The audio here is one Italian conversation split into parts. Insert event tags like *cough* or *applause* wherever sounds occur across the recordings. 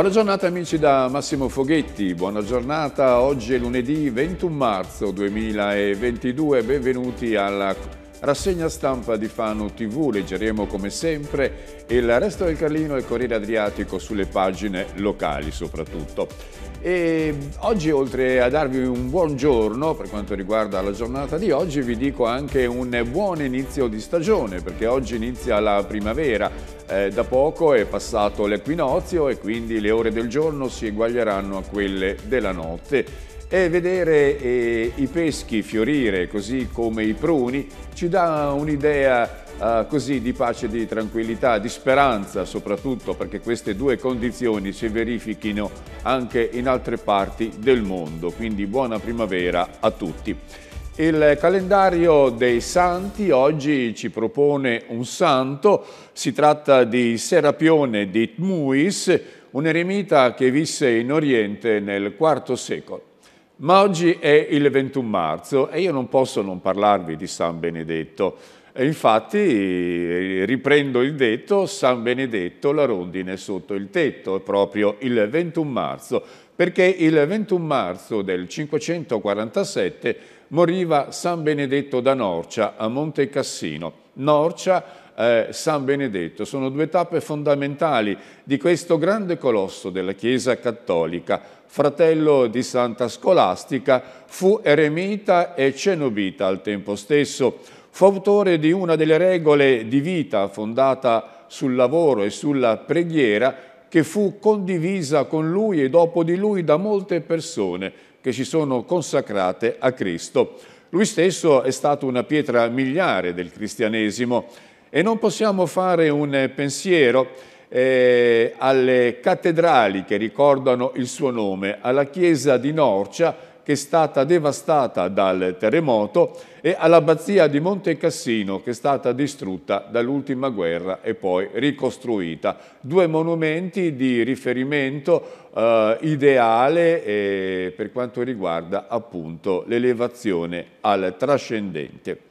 Buona giornata amici da Massimo Foghetti, buona giornata, oggi è lunedì 21 marzo 2022, benvenuti alla Rassegna stampa di Fano TV, leggeremo come sempre il resto del Carlino e il Corriere Adriatico sulle pagine locali soprattutto. E oggi oltre a darvi un buongiorno per quanto riguarda la giornata di oggi vi dico anche un buon inizio di stagione perché oggi inizia la primavera, eh, da poco è passato l'equinozio e quindi le ore del giorno si eguaglieranno a quelle della notte e vedere eh, i peschi fiorire così come i pruni ci dà un'idea eh, così di pace, di tranquillità, di speranza soprattutto perché queste due condizioni si verifichino anche in altre parti del mondo, quindi buona primavera a tutti. Il calendario dei santi oggi ci propone un santo, si tratta di Serapione di Tmuis, un eremita che visse in Oriente nel IV secolo. Ma oggi è il 21 marzo e io non posso non parlarvi di San Benedetto. E infatti eh, riprendo il detto San Benedetto la rondine sotto il tetto, proprio il 21 marzo, perché il 21 marzo del 547 moriva San Benedetto da Norcia a Monte Cassino Norcia eh, San Benedetto. Sono due tappe fondamentali di questo grande colosso della Chiesa cattolica. Fratello di Santa Scolastica, fu eremita e cenobita al tempo stesso. Fu autore di una delle regole di vita fondata sul lavoro e sulla preghiera che fu condivisa con lui e dopo di lui da molte persone che si sono consacrate a Cristo. Lui stesso è stato una pietra miliare del cristianesimo e non possiamo fare un pensiero eh, alle cattedrali che ricordano il suo nome, alla chiesa di Norcia, che è stata devastata dal terremoto e all'abbazia di Monte Cassino che è stata distrutta dall'ultima guerra e poi ricostruita. Due monumenti di riferimento eh, ideale eh, per quanto riguarda appunto l'elevazione al trascendente.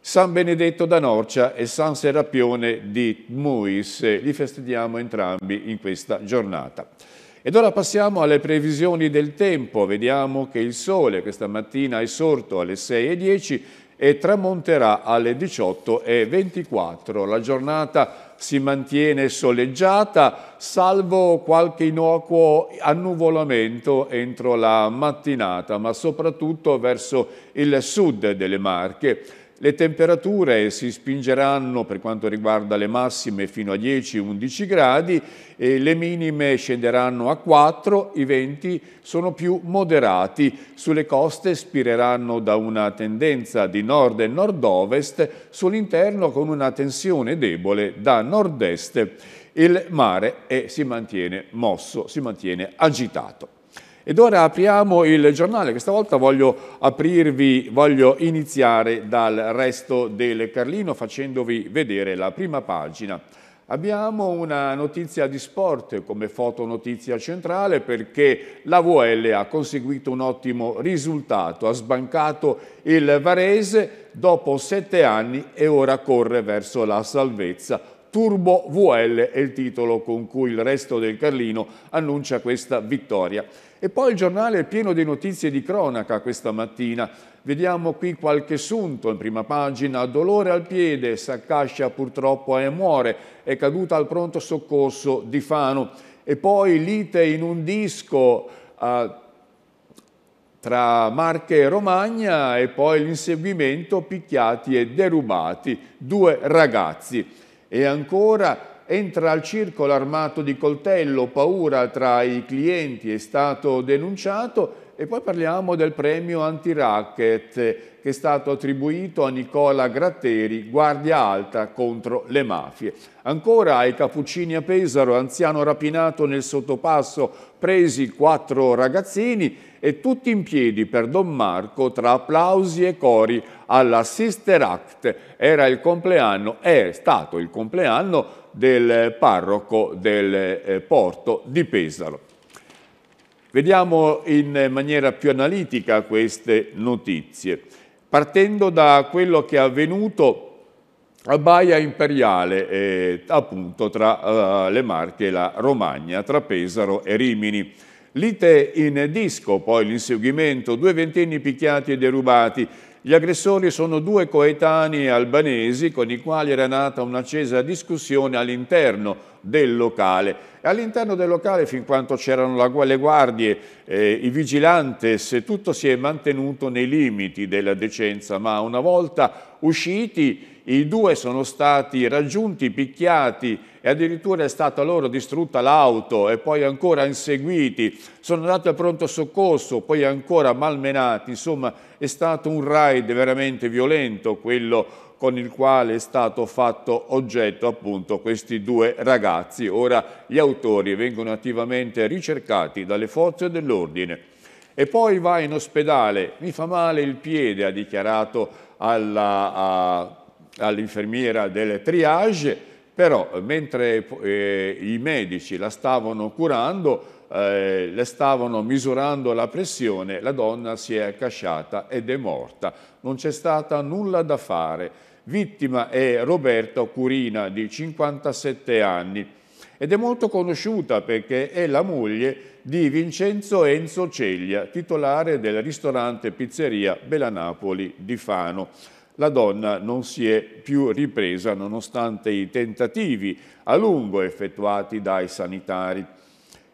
San Benedetto da Norcia e San Serapione di Muis, li festeggiamo entrambi in questa giornata. Ed ora passiamo alle previsioni del tempo. Vediamo che il sole questa mattina è sorto alle 6.10 e tramonterà alle 18.24. La giornata si mantiene soleggiata, salvo qualche innocuo annuvolamento entro la mattinata, ma soprattutto verso il sud delle Marche. Le temperature si spingeranno per quanto riguarda le massime fino a 10-11 gradi, le minime scenderanno a 4, i venti sono più moderati. Sulle coste spireranno da una tendenza di nord e nord-ovest, sull'interno con una tensione debole da nord-est. Il mare è, eh, si mantiene mosso, si mantiene agitato. Ed ora apriamo il giornale, questa volta voglio aprirvi, voglio iniziare dal resto del Carlino facendovi vedere la prima pagina. Abbiamo una notizia di sport come fotonotizia centrale perché la VL ha conseguito un ottimo risultato, ha sbancato il Varese dopo sette anni e ora corre verso la salvezza. Turbo VL è il titolo con cui il resto del Carlino annuncia questa vittoria. E poi il giornale è pieno di notizie di cronaca questa mattina. Vediamo qui qualche sunto in prima pagina. Dolore al piede, Saccascia purtroppo e muore. È caduta al pronto soccorso di Fano. E poi lite in un disco... Eh, tra Marche e Romagna e poi l'inseguimento picchiati e derubati, due ragazzi. E ancora entra al circolo armato di coltello, paura tra i clienti, è stato denunciato e poi parliamo del premio anti-racket che è stato attribuito a Nicola Gratteri, guardia alta contro le mafie. Ancora ai Cappuccini a Pesaro, anziano rapinato nel sottopasso, presi quattro ragazzini e tutti in piedi per Don Marco tra applausi e cori alla Sister Act. Era il compleanno, è stato il compleanno del parroco del eh, porto di Pesaro. Vediamo in maniera più analitica queste notizie, partendo da quello che è avvenuto a Baia Imperiale, eh, appunto tra eh, le Marche e la Romagna, tra Pesaro e Rimini. Lite in disco, poi l'inseguimento, due ventenni picchiati e derubati, gli aggressori sono due coetanei albanesi con i quali era nata un'accesa discussione all'interno del locale. All'interno del locale, fin quando c'erano le guardie, eh, i vigilantes, tutto si è mantenuto nei limiti della decenza, ma una volta usciti i due sono stati raggiunti, picchiati e addirittura è stata loro distrutta l'auto e poi ancora inseguiti, sono andati al pronto soccorso, poi ancora malmenati, insomma è stato un raid veramente violento quello con il quale è stato fatto oggetto appunto questi due ragazzi. Ora gli autori vengono attivamente ricercati dalle forze dell'ordine. E poi va in ospedale, mi fa male il piede, ha dichiarato all'infermiera all del triage però mentre eh, i medici la stavano curando, eh, le stavano misurando la pressione, la donna si è accasciata ed è morta. Non c'è stata nulla da fare. Vittima è Roberta Curina di 57 anni ed è molto conosciuta perché è la moglie di Vincenzo Enzo Ceglia, titolare del ristorante pizzeria Bella Napoli di Fano la donna non si è più ripresa nonostante i tentativi a lungo effettuati dai sanitari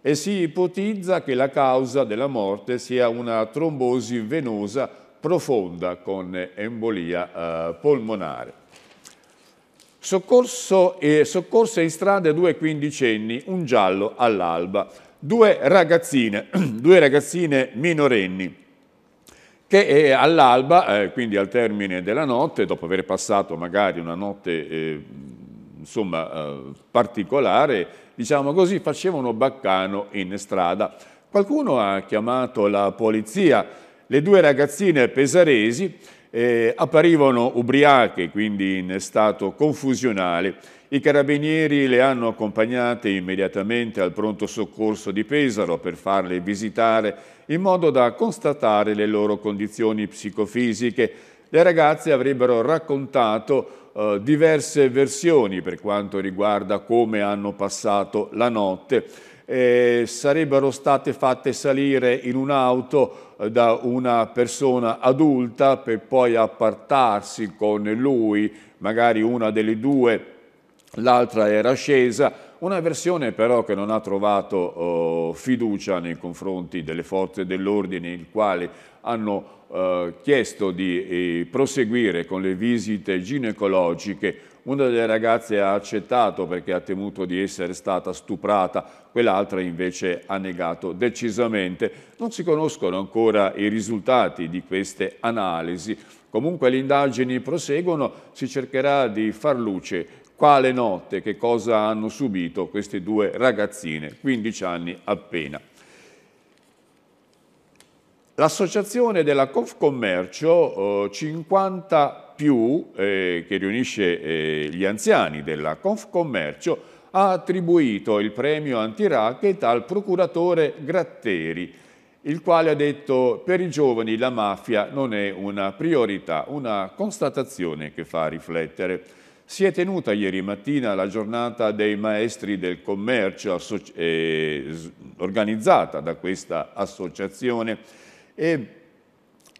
e si ipotizza che la causa della morte sia una trombosi venosa profonda con embolia eh, polmonare. Soccorso, eh, soccorse in strada due quindicenni, un giallo all'alba, due ragazzine, *clears throat* due ragazzine minorenni, che all'alba, eh, quindi al termine della notte, dopo aver passato magari una notte eh, insomma, eh, particolare, diciamo così, facevano baccano in strada. Qualcuno ha chiamato la polizia, le due ragazzine pesaresi eh, apparivano ubriache, quindi in stato confusionale. I carabinieri le hanno accompagnate immediatamente al pronto soccorso di Pesaro per farle visitare in modo da constatare le loro condizioni psicofisiche. Le ragazze avrebbero raccontato eh, diverse versioni per quanto riguarda come hanno passato la notte. Eh, sarebbero state fatte salire in un'auto eh, da una persona adulta per poi appartarsi con lui, magari una delle due l'altra era scesa, una versione però che non ha trovato oh, fiducia nei confronti delle forze dell'ordine, il quale hanno eh, chiesto di eh, proseguire con le visite ginecologiche. Una delle ragazze ha accettato perché ha temuto di essere stata stuprata, quell'altra invece ha negato decisamente. Non si conoscono ancora i risultati di queste analisi. Comunque le indagini proseguono, si cercherà di far luce quale notte, che cosa hanno subito queste due ragazzine, 15 anni appena. L'associazione della Confcommercio eh, 50 più, eh, che riunisce eh, gli anziani della Confcommercio, ha attribuito il premio anti-racket al procuratore Gratteri, il quale ha detto per i giovani la mafia non è una priorità, una constatazione che fa riflettere. Si è tenuta ieri mattina la giornata dei maestri del commercio eh, organizzata da questa associazione e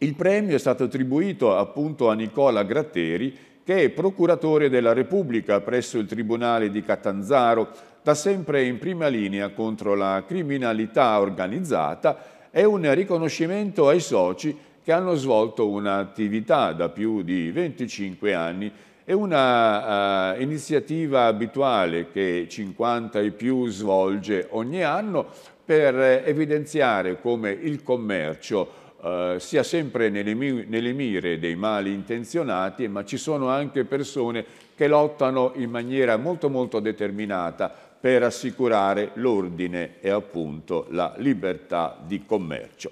il premio è stato attribuito appunto a Nicola Gratteri che è procuratore della Repubblica presso il Tribunale di Catanzaro, da sempre in prima linea contro la criminalità organizzata, è un riconoscimento ai soci che hanno svolto un'attività da più di 25 anni è una uh, iniziativa abituale che 50 e più svolge ogni anno per evidenziare come il commercio Uh, sia sempre nelle, nelle, mire dei mali intenzionati, ma ci sono anche persone che lottano in maniera molto molto determinata per assicurare l'ordine e appunto la libertà di commercio.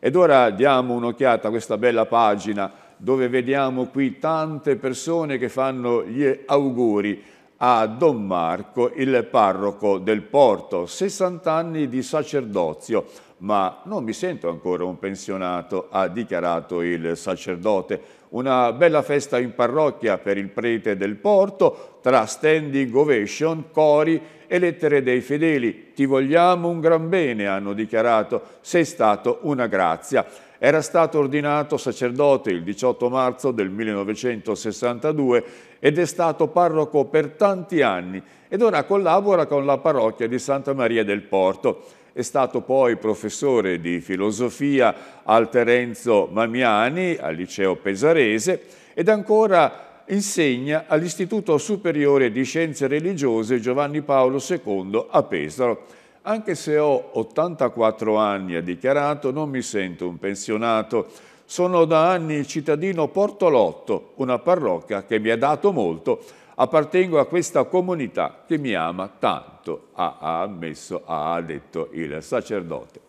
Ed ora diamo un'occhiata a questa bella pagina dove vediamo qui tante persone che fanno gli auguri a Don Marco, il parroco del Porto, 60 anni di sacerdozio, ma non mi sento ancora un pensionato, ha dichiarato il sacerdote. Una bella festa in parrocchia per il prete del Porto, tra standing ovation, cori e lettere dei fedeli. Ti vogliamo un gran bene, hanno dichiarato, sei stato una grazia era stato ordinato sacerdote il 18 marzo del 1962 ed è stato parroco per tanti anni ed ora collabora con la parrocchia di Santa Maria del Porto. È stato poi professore di filosofia al Terenzo Mamiani, al liceo pesarese, ed ancora insegna all'Istituto Superiore di Scienze Religiose Giovanni Paolo II a Pesaro. Anche se ho 84 anni, ha dichiarato, non mi sento un pensionato. Sono da anni cittadino Portolotto, una parrocchia che mi ha dato molto. Appartengo a questa comunità che mi ama tanto, ha, ha ammesso, ha detto il sacerdote.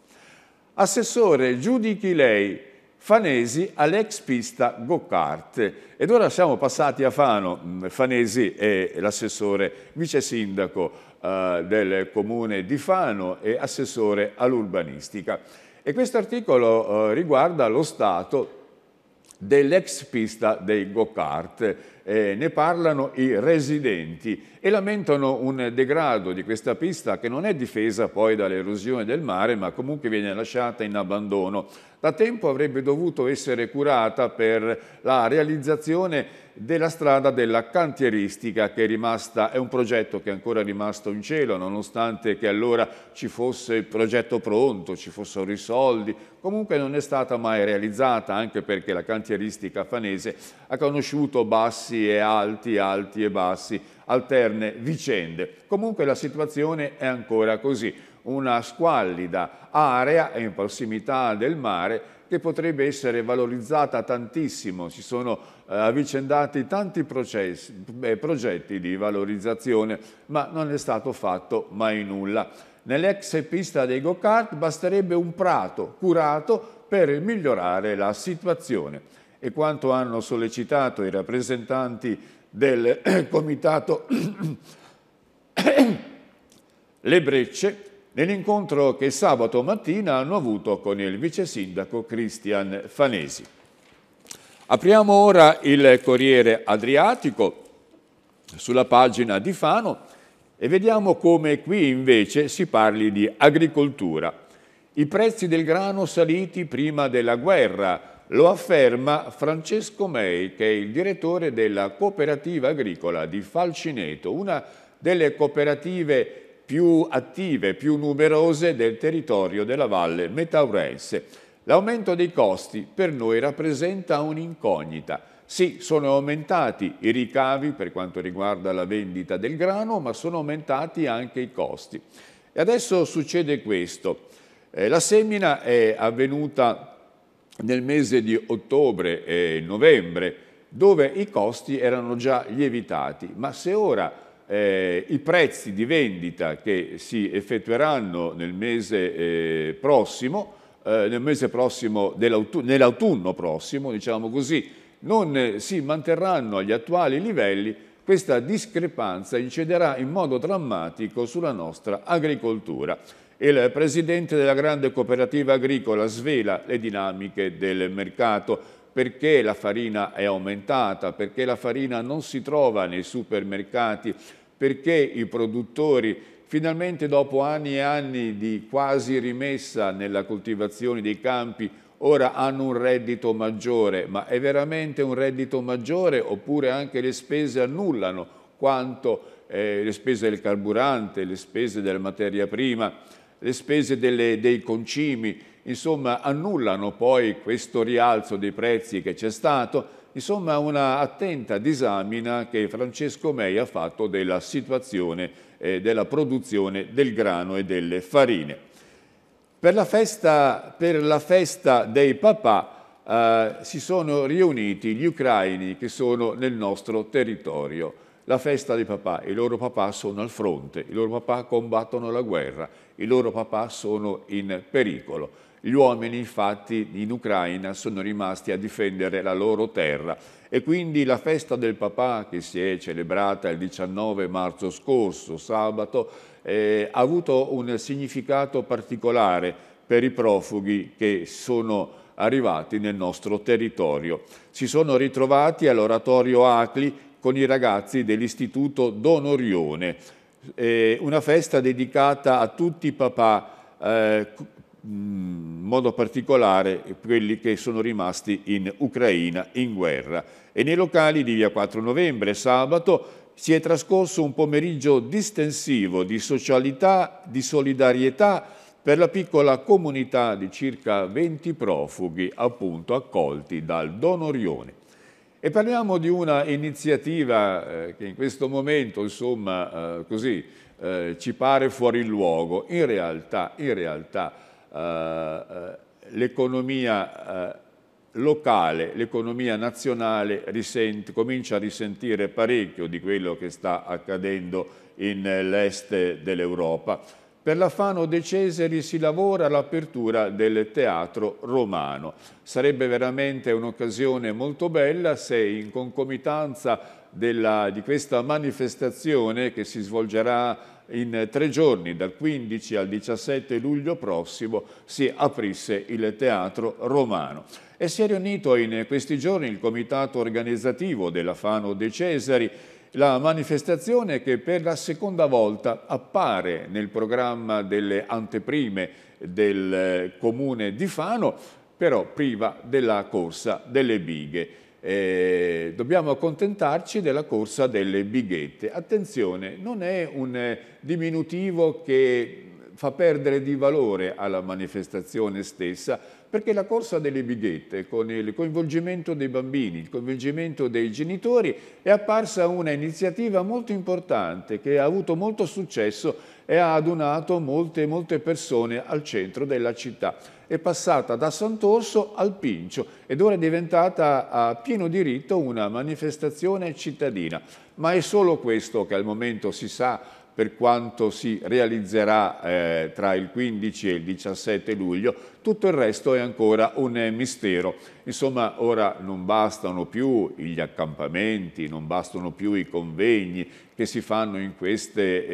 Assessore, giudichi lei, Fanesi all'ex pista go-kart. Ed ora siamo passati a Fano, mm, Fanesi è l'assessore, vice sindaco. Eh, del comune di Fano e assessore all'urbanistica. E questo articolo eh, riguarda lo stato dell'ex pista dei go-kart eh, ne parlano i residenti e lamentano un degrado di questa pista che non è difesa poi dall'erosione del mare ma comunque viene lasciata in abbandono. Da tempo avrebbe dovuto essere curata per la realizzazione della strada della cantieristica che è rimasta, è un progetto che è ancora rimasto in cielo nonostante che allora ci fosse il progetto pronto, ci fossero i soldi, comunque non è stata mai realizzata anche perché la cantieristica fanese ha conosciuto bassi bassi e alti, alti e bassi, alterne vicende. Comunque la situazione è ancora così, una squallida area in prossimità del mare che potrebbe essere valorizzata tantissimo, si sono eh, avvicendati tanti processi, beh, progetti di valorizzazione, ma non è stato fatto mai nulla. Nell'ex pista dei go-kart basterebbe un prato curato per migliorare la situazione e quanto hanno sollecitato i rappresentanti del *clears throat* Comitato *clears throat* Le Brecce nell'incontro che sabato mattina hanno avuto con il vice sindaco Cristian Fanesi. Apriamo ora il Corriere Adriatico sulla pagina di Fano e vediamo come qui invece si parli di agricoltura. I prezzi del grano saliti prima della guerra, lo afferma Francesco Mei, che è il direttore della cooperativa agricola di Falcineto, una delle cooperative più attive, più numerose del territorio della Valle Metaurense. L'aumento dei costi per noi rappresenta un'incognita. Sì, sono aumentati i ricavi per quanto riguarda la vendita del grano, ma sono aumentati anche i costi. E adesso succede questo. Eh, la semina è avvenuta nel mese di ottobre e novembre, dove i costi erano già lievitati, ma se ora eh, i prezzi di vendita che si effettueranno nel mese eh, prossimo, eh, nel mese prossimo nell'autunno prossimo, diciamo così, non si manterranno agli attuali livelli, questa discrepanza inciderà in modo drammatico sulla nostra agricoltura. Il presidente della grande cooperativa agricola svela le dinamiche del mercato, perché la farina è aumentata, perché la farina non si trova nei supermercati, perché i produttori finalmente dopo anni e anni di quasi rimessa nella coltivazione dei campi ora hanno un reddito maggiore, ma è veramente un reddito maggiore oppure anche le spese annullano quanto eh, le spese del carburante, le spese della materia prima le spese delle, dei concimi, insomma annullano poi questo rialzo dei prezzi che c'è stato, insomma una attenta disamina che Francesco Mei ha fatto della situazione eh, della produzione del grano e delle farine. Per la festa, per la festa dei papà eh, si sono riuniti gli ucraini che sono nel nostro territorio la festa dei papà, i loro papà sono al fronte, i loro papà combattono la guerra, i loro papà sono in pericolo. Gli uomini infatti in Ucraina sono rimasti a difendere la loro terra e quindi la festa del papà che si è celebrata il 19 marzo scorso, sabato, eh, ha avuto un significato particolare per i profughi che sono arrivati nel nostro territorio. Si sono ritrovati all'oratorio Acli con i ragazzi dell'Istituto Don Orione. Eh, una festa dedicata a tutti i papà, eh, mm, in modo particolare quelli che sono rimasti in Ucraina in guerra. E nei locali di via 4 novembre, sabato, si è trascorso un pomeriggio distensivo di socialità, di solidarietà per la piccola comunità di circa 20 profughi appunto accolti dal Don Orione. E parliamo di una iniziativa eh, che in questo momento, insomma, eh, così, eh, ci pare fuori luogo. In realtà, realtà l'economia locale, l'economia nazionale risente, comincia a risentire parecchio di quello che sta accadendo nell'est dell'Europa. Per la Fano De Cesari si lavora all'apertura del teatro romano. Sarebbe veramente un'occasione molto bella se in concomitanza della, di questa manifestazione che si svolgerà in tre giorni, dal 15 al 17 luglio prossimo, si aprisse il Teatro Romano. E si è riunito in questi giorni il comitato organizzativo della Fano De Cesari, la manifestazione che per la seconda volta appare nel programma delle anteprime del eh, comune di Fano, però priva della corsa delle bighe. Eh, dobbiamo accontentarci della corsa delle bighette. Attenzione, non è un eh, diminutivo che fa perdere di valore alla manifestazione stessa, perché la corsa delle bighette con il coinvolgimento dei bambini, il coinvolgimento dei genitori è apparsa una iniziativa molto importante che ha avuto molto successo e ha adunato molte, molte persone al centro della città. È passata da Sant'Orso al Pincio ed ora è diventata a pieno diritto una manifestazione cittadina. Ma è solo questo che al momento si sa per quanto si realizzerà eh, tra il 15 e il 17 luglio tutto il resto è ancora un eh, mistero. Insomma, ora non bastano più gli accampamenti, non bastano più i convegni che si fanno in queste eh,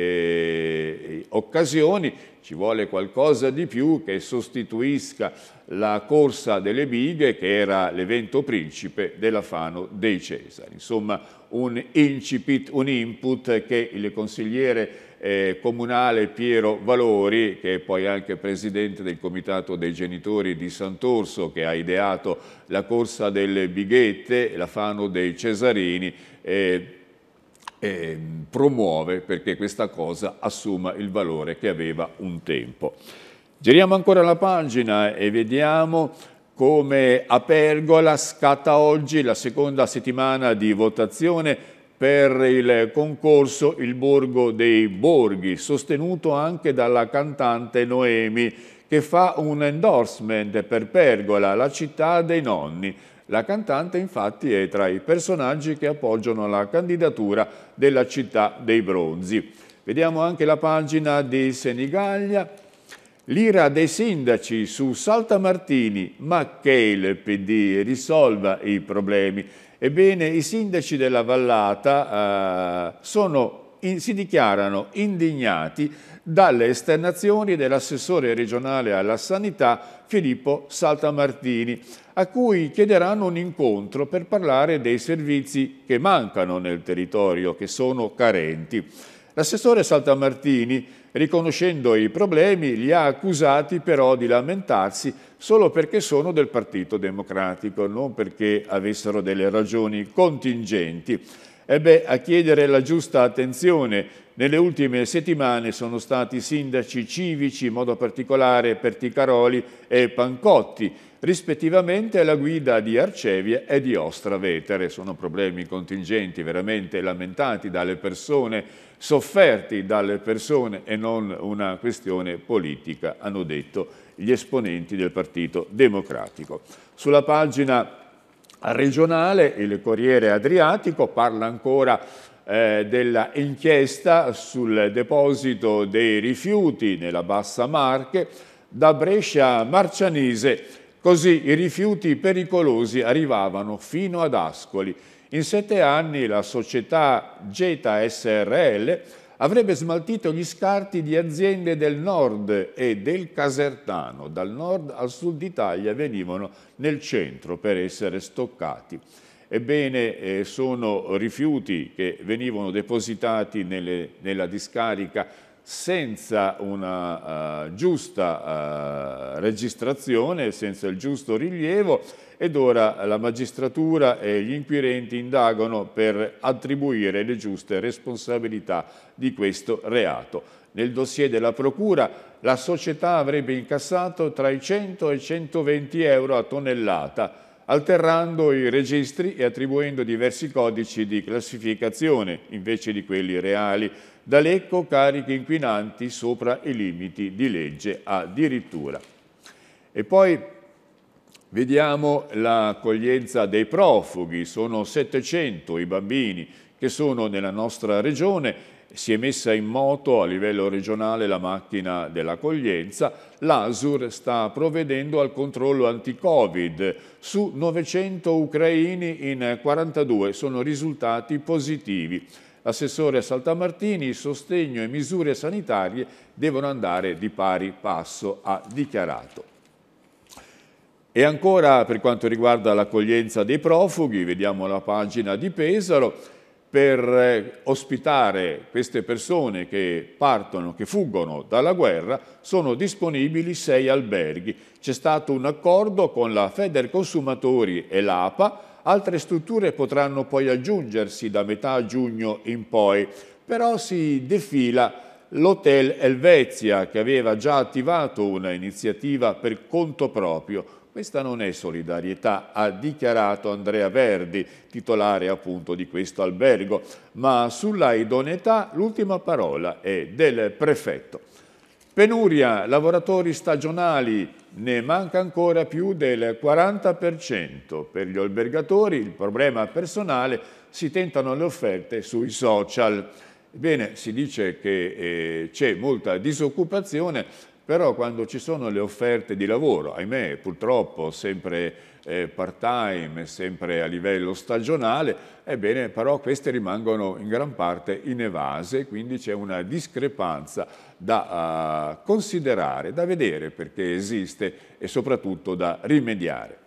eh, occasioni, ci vuole qualcosa di più che sostituisca la corsa delle bighe che era l'evento principe della Fano dei Cesari. Insomma, un incipit, un input che il consigliere eh, comunale Piero Valori, che è poi anche presidente del Comitato dei Genitori di Sant'Orso, che ha ideato la corsa delle bighette, la Fano dei Cesarini, eh, eh, promuove perché questa cosa assuma il valore che aveva un tempo. Giriamo ancora la pagina e vediamo come a Pergola scatta oggi la seconda settimana di votazione per il concorso Il Borgo dei Borghi, sostenuto anche dalla cantante Noemi, che fa un endorsement per Pergola, la città dei nonni. La cantante infatti è tra i personaggi che appoggiano la candidatura della città dei bronzi. Vediamo anche la pagina di Senigallia. L'ira dei sindaci su Saltamartini, ma che il PD risolva i problemi. Ebbene, i sindaci della vallata eh, sono, in, si dichiarano indignati dalle esternazioni dell'assessore regionale alla sanità Filippo Saltamartini, a cui chiederanno un incontro per parlare dei servizi che mancano nel territorio, che sono carenti. L'assessore Saltamartini Riconoscendo i problemi, li ha accusati però di lamentarsi solo perché sono del Partito Democratico, non perché avessero delle ragioni contingenti. Ebbe a chiedere la giusta attenzione. Nelle ultime settimane sono stati sindaci civici, in modo particolare Perticaroli e Pancotti, rispettivamente alla guida di Arcevia e di Ostravetere. Sono problemi contingenti veramente lamentati dalle persone sofferti dalle persone e non una questione politica, hanno detto gli esponenti del Partito Democratico. Sulla pagina regionale il Corriere Adriatico parla ancora eh, dell'inchiesta sul deposito dei rifiuti nella Bassa Marche da Brescia a Marcianise, così i rifiuti pericolosi arrivavano fino ad Ascoli. In sette anni la società Geta SRL avrebbe smaltito gli scarti di aziende del nord e del Casertano. Dal nord al sud d'Italia venivano nel centro per essere stoccati. Ebbene, eh, sono rifiuti che venivano depositati nelle, nella discarica senza una uh, giusta uh, registrazione, senza il giusto rilievo ed ora la magistratura e gli inquirenti indagano per attribuire le giuste responsabilità di questo reato. Nel dossier della Procura la società avrebbe incassato tra i 100 e i 120 euro a tonnellata, alterando i registri e attribuendo diversi codici di classificazione invece di quelli reali. da D'Alecco carichi inquinanti sopra i limiti di legge addirittura. E poi Vediamo l'accoglienza dei profughi, sono 700 i bambini che sono nella nostra regione, si è messa in moto a livello regionale la macchina dell'accoglienza, l'ASUR sta provvedendo al controllo anti-Covid su 900 ucraini in 42, sono risultati positivi. L'assessore Saltamartini, sostegno e misure sanitarie devono andare di pari passo, ha dichiarato. E ancora per quanto riguarda l'accoglienza dei profughi, vediamo la pagina di Pesaro, per eh, ospitare queste persone che partono, che fuggono dalla guerra, sono disponibili sei alberghi. C'è stato un accordo con la Feder Consumatori e l'APA, altre strutture potranno poi aggiungersi da metà giugno in poi, però si defila l'Hotel Elvezia che aveva già attivato una iniziativa per conto proprio questa non è solidarietà, ha dichiarato Andrea Verdi, titolare appunto di questo albergo, ma sulla idoneità l'ultima parola è del prefetto. Penuria, lavoratori stagionali, ne manca ancora più del 40%. Per gli albergatori il problema personale, si tentano le offerte sui social. Bene, si dice che eh, c'è molta disoccupazione, però quando ci sono le offerte di lavoro, ahimè purtroppo sempre eh, part time, sempre a livello stagionale, ebbene però queste rimangono in gran parte inevase, quindi c'è una discrepanza da uh, considerare, da vedere perché esiste e soprattutto da rimediare.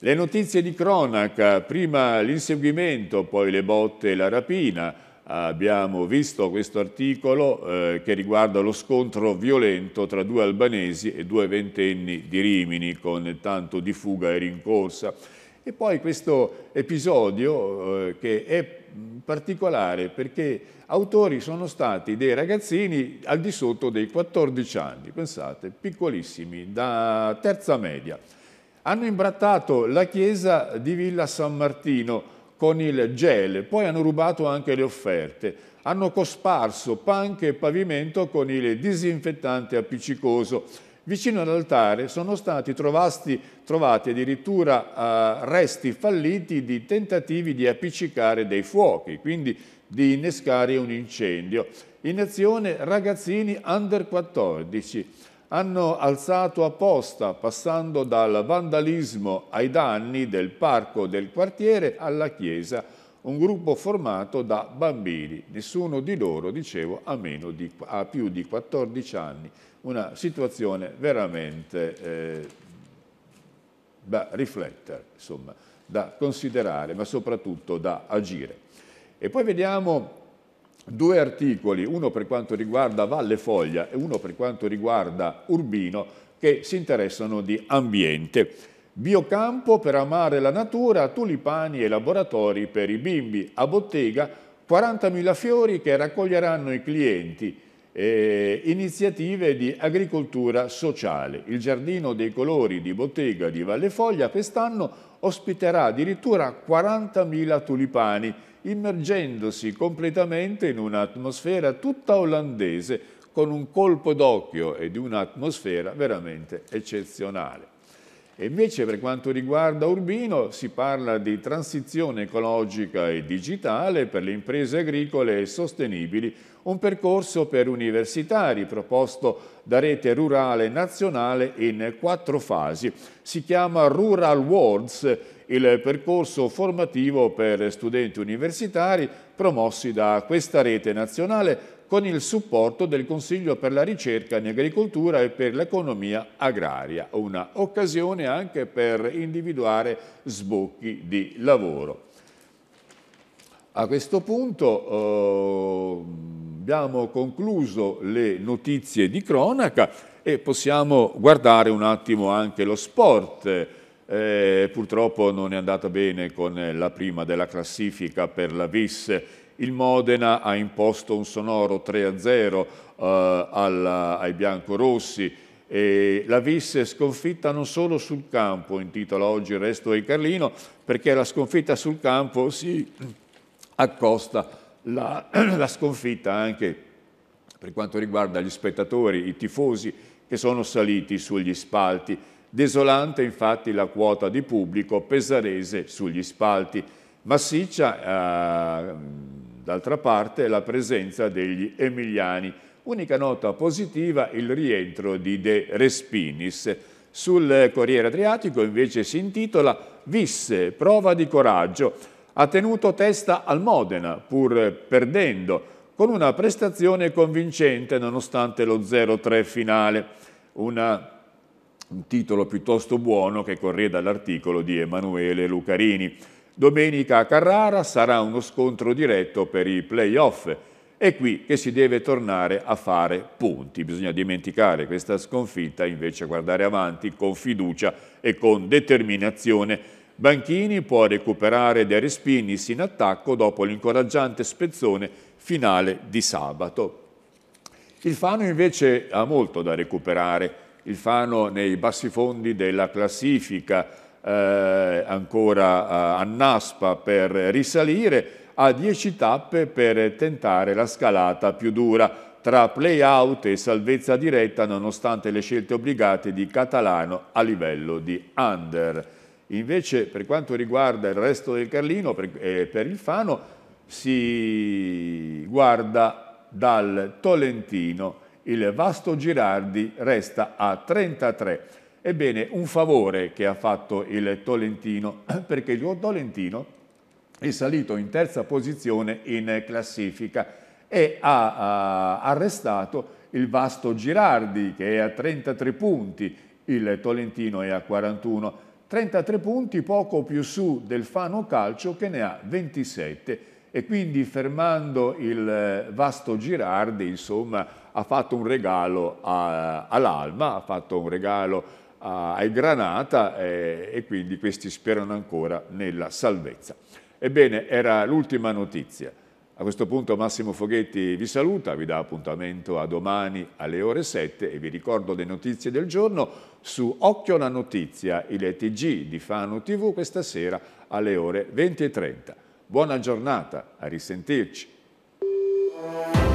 Le notizie di cronaca, prima l'inseguimento, poi le botte e la rapina, abbiamo visto questo articolo eh, che riguarda lo scontro violento tra due albanesi e due ventenni di Rimini con tanto di fuga e rincorsa. E poi questo episodio eh, che è particolare perché autori sono stati dei ragazzini al di sotto dei 14 anni, pensate, piccolissimi, da terza media. Hanno imbrattato la chiesa di Villa San Martino, con il gel, poi hanno rubato anche le offerte, hanno cosparso panche e pavimento con il disinfettante appiccicoso. Vicino all'altare sono stati trovasti, trovati addirittura eh, resti falliti di tentativi di appiccicare dei fuochi, quindi di innescare un incendio. In azione ragazzini under 14 hanno alzato apposta, passando dal vandalismo ai danni del parco del quartiere alla chiesa, un gruppo formato da bambini, nessuno di loro, dicevo, ha, di, più di 14 anni. Una situazione veramente eh, da riflettere, insomma, da considerare, ma soprattutto da agire. E poi vediamo due articoli, uno per quanto riguarda Valle Foglia e uno per quanto riguarda Urbino, che si interessano di ambiente. Biocampo per amare la natura, tulipani e laboratori per i bimbi. A bottega 40.000 fiori che raccoglieranno i clienti. Eh, iniziative di agricoltura sociale. Il Giardino dei Colori di Bottega di Valle Foglia quest'anno ospiterà addirittura 40.000 tulipani immergendosi completamente in un'atmosfera tutta olandese con un colpo d'occhio e di un'atmosfera veramente eccezionale. E invece per quanto riguarda Urbino si parla di transizione ecologica e digitale per le imprese agricole e sostenibili, un percorso per universitari proposto da Rete Rurale Nazionale in quattro fasi. Si chiama Rural Worlds il percorso formativo per studenti universitari promossi da questa rete nazionale con il supporto del Consiglio per la ricerca in agricoltura e per l'economia agraria, una occasione anche per individuare sbocchi di lavoro. A questo punto eh, abbiamo concluso le notizie di cronaca e possiamo guardare un attimo anche lo sport. Eh, purtroppo non è andata bene con la prima della classifica per la VIS. Il Modena ha imposto un sonoro 3-0 eh, alla, ai biancorossi. E la Vis è sconfitta non solo sul campo, intitola oggi il resto di Carlino, perché la sconfitta sul campo si accosta la, *clears throat* la sconfitta anche per quanto riguarda gli spettatori, i tifosi che sono saliti sugli spalti. Desolante infatti la quota di pubblico pesarese sugli spalti, massiccia eh, d'altra parte la presenza degli emiliani. Unica nota positiva il rientro di De Respinis. Sul Corriere Adriatico invece si intitola Visse, prova di coraggio. Ha tenuto testa al Modena, pur perdendo, con una prestazione convincente nonostante lo 0-3 finale. Una un titolo piuttosto buono che correda l'articolo di Emanuele Lucarini. Domenica a Carrara sarà uno scontro diretto per i playoff. È qui che si deve tornare a fare punti. Bisogna dimenticare questa sconfitta invece guardare avanti con fiducia e con determinazione. Banchini può recuperare Dere Spinnis in attacco dopo l'incoraggiante spezzone finale di sabato. Il Fano invece ha molto da recuperare il Fano nei bassi fondi della classifica eh, ancora eh, a Naspa per risalire, a 10 tappe per tentare la scalata più dura tra play-out e salvezza diretta nonostante le scelte obbligate di Catalano a livello di under. Invece per quanto riguarda il resto del Carlino, per, eh, per il Fano, si guarda dal Tolentino il vasto Girardi resta a 33. Ebbene, un favore che ha fatto il Tolentino, *clears throat* perché il Tolentino è salito in terza posizione in classifica e ha, eh, arrestato il vasto Girardi che è a 33 punti, il Tolentino è a 41, 33 punti poco più su del Fano Calcio che ne ha 27 e quindi fermando il eh, vasto Girardi, insomma, ha fatto un regalo all'Alma, ha fatto un regalo a, ai Granata eh, e quindi questi sperano ancora nella salvezza. Ebbene, era l'ultima notizia. A questo punto Massimo Foghetti vi saluta, vi dà appuntamento a domani alle ore 7 e vi ricordo le notizie del giorno su Occhio la Notizia, il TG di Fano TV questa sera alle ore 20.30. Buona giornata, a risentirci.